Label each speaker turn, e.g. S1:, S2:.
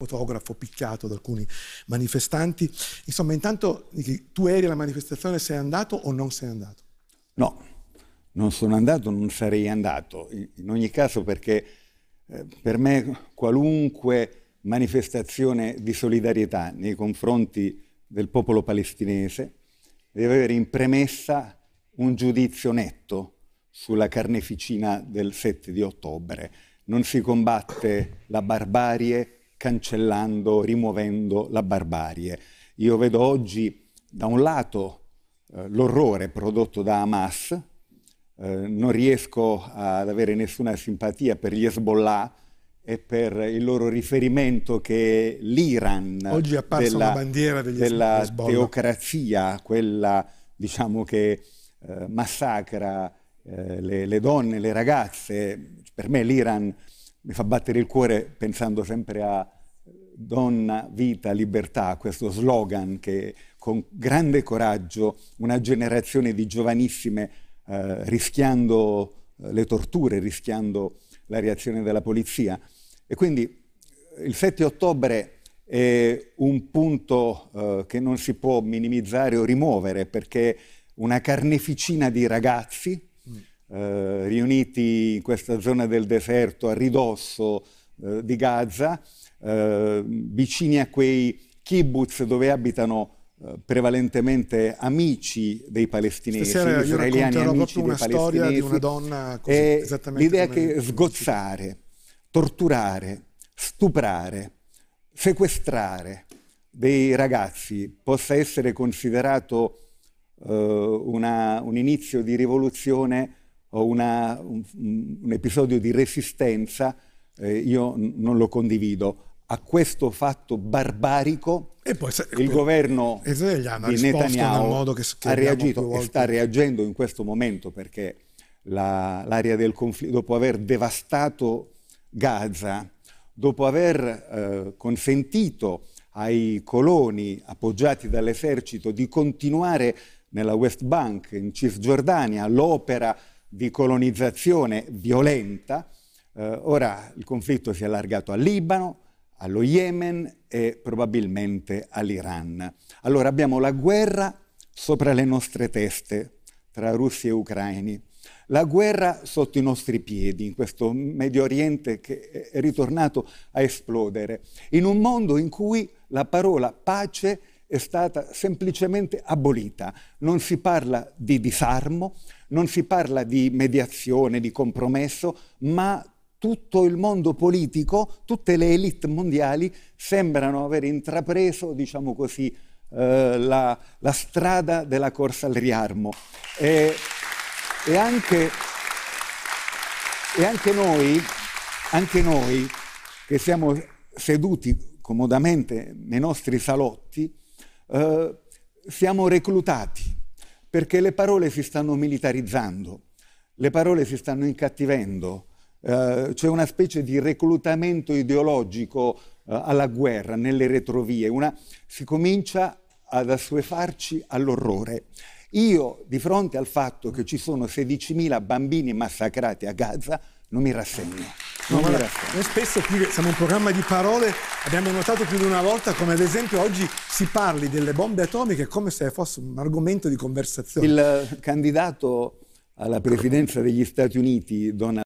S1: fotografo picchiato da alcuni manifestanti. Insomma, intanto tu eri alla manifestazione, sei andato o non sei andato? No, non sono andato, non sarei andato. In ogni caso perché eh, per me qualunque manifestazione di solidarietà nei confronti del popolo palestinese deve avere in premessa un giudizio netto sulla carneficina del 7 di ottobre. Non si combatte la barbarie cancellando, rimuovendo la barbarie. Io vedo oggi da un lato eh, l'orrore prodotto da Hamas, eh, non riesco ad avere nessuna simpatia per gli Hezbollah, e per il loro riferimento che l'Iran oggi è apparsa della, una bandiera degli della teocrazia, quella diciamo, che eh, massacra eh, le, le, donne, le ragazze. Per me l'Iran mi fa battere il cuore pensando sempre a donna, vita, libertà, questo slogan che con grande coraggio una generazione di giovanissime eh, rischiando eh, le torture, rischiando la reazione della polizia. E quindi eh, il 7 ottobre è un punto eh, che non si può minimizzare o rimuovere perché una carneficina di ragazzi eh, riuniti in questa zona del deserto a ridosso eh, di Gaza, eh, vicini a quei kibbutz dove abitano eh, prevalentemente amici dei palestinesi, Stasera israeliani amici dei palestinesi. Di una donna così, e l'idea che sgozzare, torturare, stuprare, sequestrare dei ragazzi possa essere considerato eh, una, un inizio di rivoluzione o una, un, un, episodio di resistenza, eh, io n- non lo condivido. A questo fatto barbarico e poi, se, il governo di Netanyahu che, che ha reagito e sta reagendo in questo momento perché la, l'area del conflitto, dopo aver devastato Gaza, dopo aver eh, consentito ai coloni appoggiati dall'esercito di continuare nella West Bank, in Cisgiordania, l'opera di colonizzazione violenta. Eh, ora il conflitto si è allargato al Libano, allo Yemen e probabilmente all'Iran. Allora abbiamo la guerra sopra le nostre teste tra russi e ucraini, la guerra sotto i nostri piedi, in questo Medio Oriente che è ritornato a esplodere, in un mondo in cui la parola pace è stata semplicemente abolita. Non si parla di disarmo, non si parla di mediazione, di compromesso, ma tutto il mondo politico, tutte le elite mondiali sembrano aver intrapreso, diciamo così, eh, la, la, strada della corsa al riarmo. E, e, anche, e anche, noi, anche noi, che siamo seduti comodamente nei nostri salotti, eh, siamo reclutati perché le parole si stanno militarizzando, le parole si stanno incattivendo, eh, c'è una specie di reclutamento ideologico eh, alla guerra, nelle retrovie, una, si comincia ad assuefarci all'orrore. Io, di fronte al fatto che ci sono 16.000 bambini massacrati a Gaza, non mi rassegno. No, guarda, noi spesso qui siamo un programma di parole, abbiamo notato più di una volta come ad esempio oggi si parli delle bombe atomiche come se fosse un argomento di conversazione. Il candidato alla presidenza degli Stati Uniti, Donald